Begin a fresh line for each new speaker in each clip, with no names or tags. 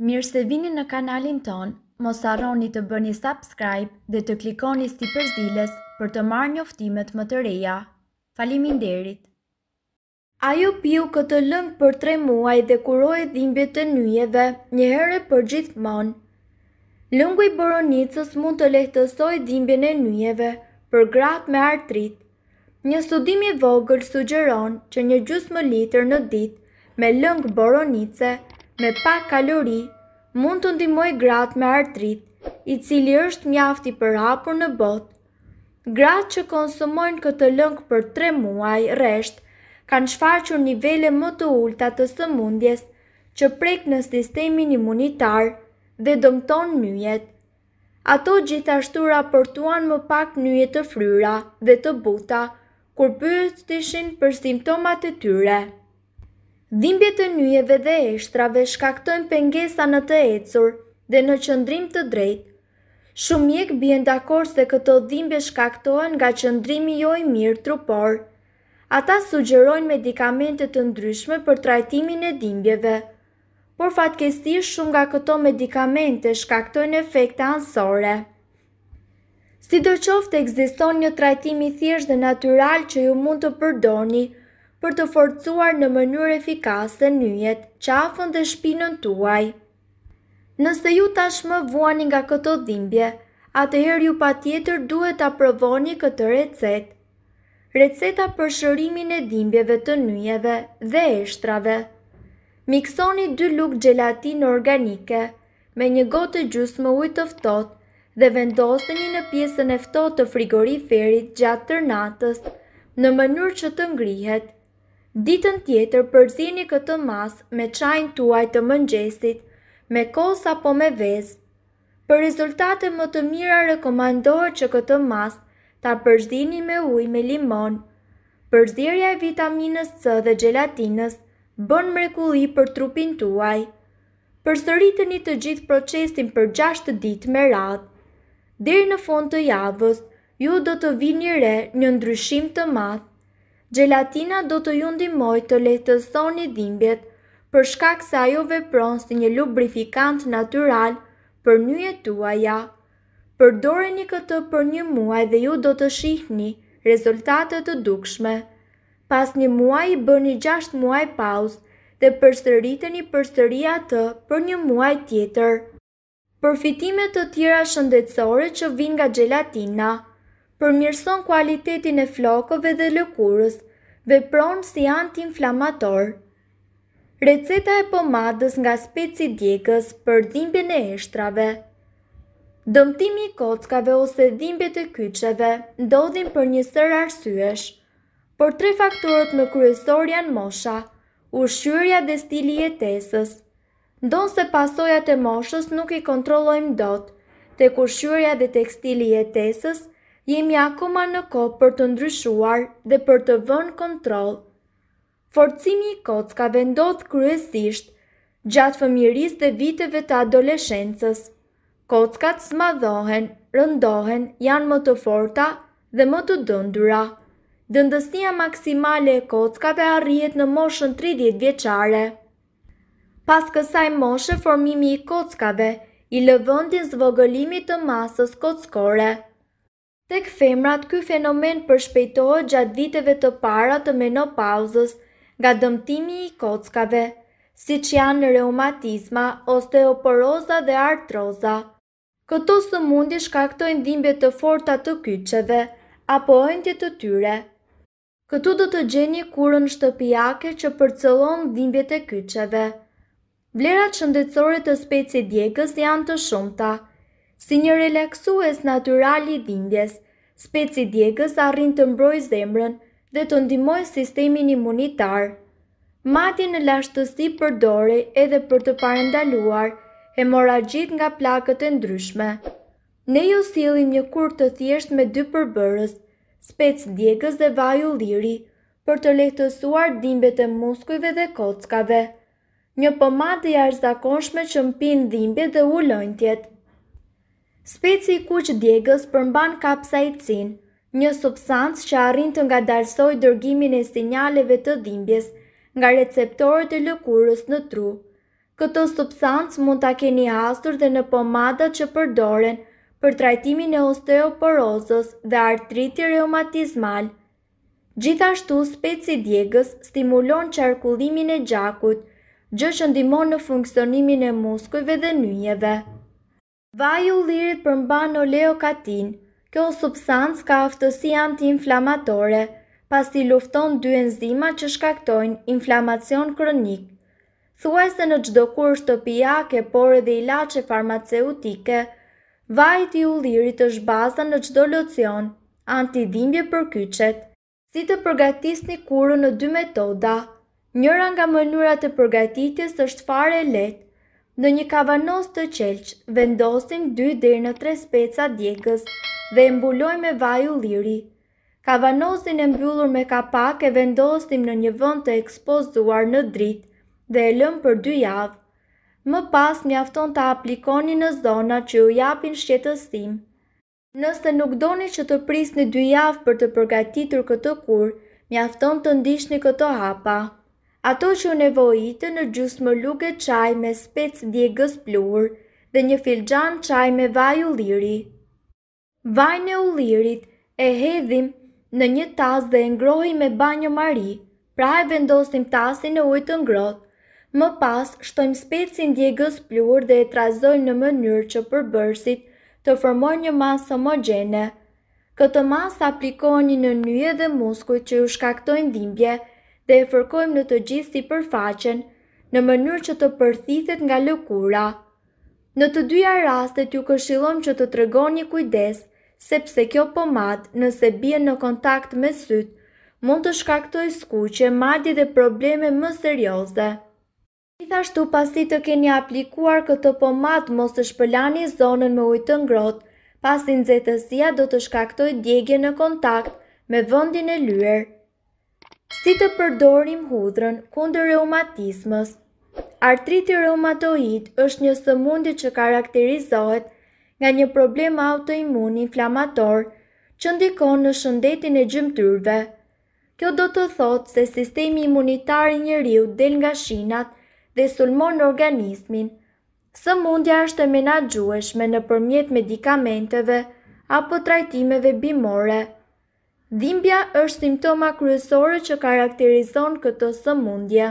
Mirë se vini në kanalin ton, mos arroni të bëni subscribe dhe të klikoni si përzdiles për të marrë njoftimet më të reja. Falimin derit! A ju piu këtë lëngë për tre muaj dhe kuroj dhimbje të njëjeve herë për gjithmonë. Lëngu i boronicës mund të lehtësoj dhimbje në njëjeve për gratë me artrit. Një studimi vogël sugjeron që një gjusë më litër në ditë me lëngë boronicës me pak kalori mund të ndimoj gratë me artrit, i cili është mjafti për hapur në botë. Gratë që konsumojnë këtë lëngë për 3 muaj resht, kanë shfaqur nivele më të ulta të sëmundjes që prek në sistemin imunitar dhe dëmton njëjet. Ato gjithashtu raportuan më pak njëjet të fryra dhe të buta, kur pyët për simptomat e tyre. Dhimbje të njëjeve dhe eshtrave shkaktojnë pengesa në të ecur dhe në qëndrim të drejt. Shumë mjek bjen dakor se këto dhimbje shkaktojnë nga qëndrimi jo i mirë trupor. Ata sugjerojnë medikamente të ndryshme për trajtimin e dhimbjeve. Por fatkesish shumë nga këto medikamente shkaktojnë efekte ansore. Si do qofte, egziston një trajtimi thjesht dhe natural që ju mund të përdoni – për të forcuar në mënyrë efikase njët qafën dhe shpinën tuaj. Nëse ju tashmë vuani nga këto dhimbje, atëherë ju pa tjetër duhet të aprovoni këtë recet. Receta për shërimin e dhimbjeve të njëve dhe eshtrave. Miksoni 2 lukë gelatin organike me një gotë gjusë më ujtë të ftohtë dhe vendoseni në pjesën e ftohtë të frigoriferit gjatë tërnatës në mënyrë që të ngrihet. Ditën tjetër përzini këtë mas me qajnë tuaj të mëngjesit, me kos apo me vezë. Për rezultate më të mira rekomandohë që këtë mas ta përzini me uj me limon. Përzirja e vitaminës C dhe gelatinës bën mrekulli për trupin tuaj. Për sëritëni të gjithë procesin për 6 ditë me radhë. Dirë në fond të javës, ju do të vini re një ndryshim të matë. Gjelatina do të ju ndimoj të lehtësoni dhimbjet, për shkak se ajo vepron si një lubrifikant natural për një tuaja. Përdoreni këtë për një muaj dhe ju do të shihni rezultatet të dukshme. Pas një muaj i bëni 6 muaj pauzë dhe përsëriteni përstëria të për një muaj tjetër. Përfitimet të tjera shëndetësore që vinë nga gjelatina – përmirëson kualitetin e flokove dhe lëkurës, vepron si anti-inflamator. Receta e pomadës nga speci djekës për dhimbje në eshtrave. Dëmtimi i kockave ose dhimbje të kyqeve ndodhin për një sër arsyesh, por tre faktorët më kryesor janë mosha, ushqyerja dhe stili e tesës. Ndonë se pasojat e moshës nuk i kontrollojmë dot, të kushyria dhe tekstili e tesës jemi akoma në ko për të ndryshuar dhe për të vënë kontrol. Forcimi i kocka vendodhë kryesisht gjatë fëmiris dhe viteve të adoleshensës. Kockat smadhohen, rëndohen, janë më të forta dhe më të dëndura. Dëndësia maksimale e kockave arrijet në moshën 30 vjeqare. Pas kësaj moshe formimi i kockave i lëvëndin zvogëlimit të masës kockore. Tek femrat ky fenomen përshpejtohet gjatë viteve të para të menopauzës nga dëmtimi i kockave, si që janë reumatizma, osteoporoza dhe artroza. Këto së mundi shkaktojnë dhimbje të forta të kyqeve, apo ëndje të tyre. Këtu do të gjeni kurën shtëpijake që përcelon dhimbje të kyqeve. Vlerat shëndetësore të speci djekës janë të të shumëta si një relaksues natural i dhindjes. Speci djegës arrin të mbroj zemrën dhe të ndimoj sistemin imunitar. Mati në lashtësi për dore edhe për të parendaluar, hemoragjit nga plakët e ndryshme. Ne ju silim një kur të thjesht me dy përbërës, spec djegës dhe vaju liri, për të lehtësuar dhimbet e muskujve dhe kockave. Një pomadë i arzakonshme që mpin dhimbet dhe ullojnë tjetë. Speci i kuq djegës përmban kapsaicin, një substancë që arrin të ngadalësojë dërgimin e sinjaleve të dhimbjes nga receptorët e lëkurës në tru. Këtë substancë mund ta keni hasur dhe në pomadat që përdoren për trajtimin e osteoporozës dhe artritit reumatizmal. Gjithashtu, speci i djegës stimulon qarkullimin e gjakut, gjë që ndihmon në funksionimin e muskujve dhe nyjeve. Vaju lirit përmba në oleokatin, kjo substans ka aftësi anti-inflamatore, pas ti lufton dy enzima që shkaktojnë inflamacion kronik. Thuaj se në gjdo kur shtë por edhe ilace farmaceutike, vajt i ullirit është baza në gjdo locion, antidhimbje për kyqet, si të përgatis një kuru në dy metoda. Njëra nga mënyrat të përgatitjes është fare e letë, Në një kavanos të qelqë, vendosim 2 dhe në 3 speca djegës dhe embulloj me u liri. Kavanosin e mbyllur me kapak e vendosim në një vënd të ekspozuar në drit dhe e lëm për 2 javë. Më pas mjafton të aplikoni në zona që u japin shqetësim. Nëse nuk doni që të prisni 2 javë për të përgatitur këtë kur, mjafton të ndishni këto hapa. Ato që u nevojitë në gjusë më luke qaj me spec djegës plurë dhe një filgjan qaj me vaj u liri. Vaj në u lirit e hedhim në një tas dhe ngrohi me banjo mari, pra e vendosim tasin e ujtë ngroth, më pas shtojmë specin djegës plurë dhe e trazojmë në mënyrë që përbërsit të formoj një masë homogene. Këtë masë aplikoni në një dhe muskujt që u shkaktojnë dhimbje, dhe e fërkojmë në të gjithë si përfaqen, në mënyrë që të përthithet nga lëkura. Në të dyja rastet ju këshilom që të tregon një kujdes, sepse kjo pomad nëse bie në kontakt me syt, mund të shkaktoj skuqe, madje dhe probleme më serioze. Gjithashtu pasi të keni aplikuar këtë pomad mos të shpëllani zonën me ujtë ngrot, pasin zetësia do të shkaktoj djegje në kontakt me vëndin e lyrë si të përdorim hudrën kundër reumatismës? Artriti reumatoid është një sëmundje që karakterizohet nga një problem autoimun inflamator që ndikon në shëndetin e gjymtyrve. Kjo do të thotë se sistemi imunitar i njeriu del nga shinat dhe sulmon organizmin. Sëmundja është e menaxhueshme nëpërmjet medikamenteve apo trajtimeve bimore. Dhimbja është simptoma kryesore që karakterizon këtë sëmundje.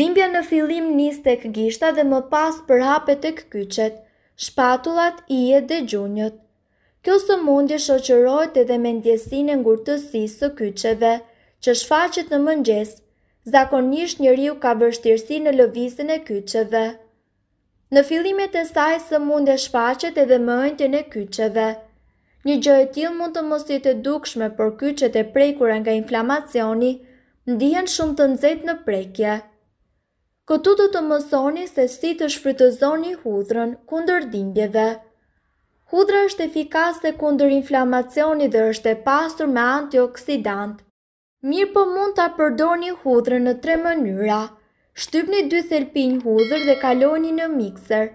Dhimbja në fillim nis tek gishta dhe më pas përhapet tek kyçet, shpatullat, ije dhe gjunjët. Kjo sëmundje shoqërohet edhe me ndjesinë e ngurtësisë së kyçeve, që shfaqet në mëngjes. Zakonisht njeriu ka vështirësi në lëvizjen e kyçeve. Në fillimet e saj sëmundja shfaqet edhe më ëntjen e kyçeve. Një gjë e tillë mund të mos jetë e dukshme, por kyçet e prekura nga inflamacioni ndihen shumë të nxehtë në prekje. Këtu do të mësoni se si të shfrytëzoni hudhrën kundër dhimbjeve. Hudhra është efikase kundër inflamacionit dhe është e pasur me antioksidant. Mirë po mund ta përdorni hudhrën në tre mënyra. Shtypni dy thelpinj hudhër dhe kaloni në mikser.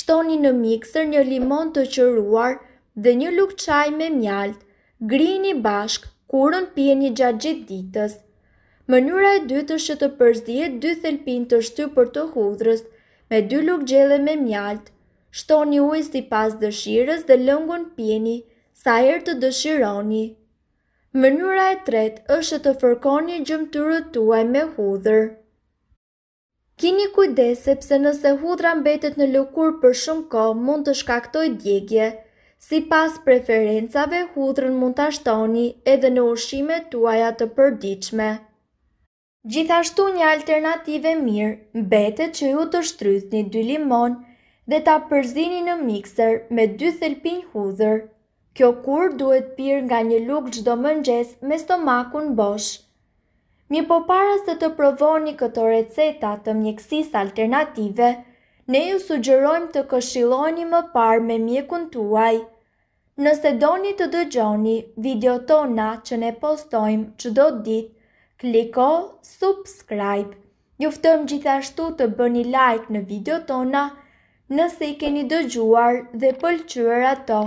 Shtoni në mikser një limon të qëruar, dhe një lukë qaj me mjaltë, grini bashk, kurën pje një gjatë gjitë ditës. Mënyra e dytë është të përzjet dy thelpin të shty për të hudrës, me dy lukë gjele me mjaltë, shtoni ujë si pas dëshirës dhe lëngon pjeni, sa her të dëshironi. Mënyra e tretë është të fërkoni të tuaj me hudrë. Kini kujdes sepse nëse hudra mbetet në lukur për shumë kohë mund të shkaktoj djegje, Si pas preferencave, hudrën mund të ashtoni edhe në ushime tuaja të përdiqme. Gjithashtu një alternative mirë, bete që ju të shtryth një dy limon dhe të apërzini në mikser me dy thelpin hudrë. Kjo kur duhet pyrë nga një lukë gjdo mëngjes me stomakun bosh. Mi po para se të provoni këto receta të mjekësis alternative, ne ju sugjerojmë të këshiloni më parë me mjekun tuaj. Nëse doni të dëgjoni video tona që ne postojmë që do ditë, kliko subscribe. Juftëm gjithashtu të bëni like në video tona nëse i keni dëgjuar dhe pëlqyër ato.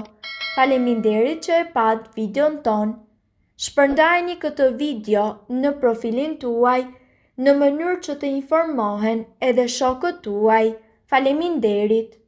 Faleminderit që e patë video në tonë. Shpërndajni këtë video në profilin tuaj në mënyrë që të informohen edhe shokët tuaj. Faleminderit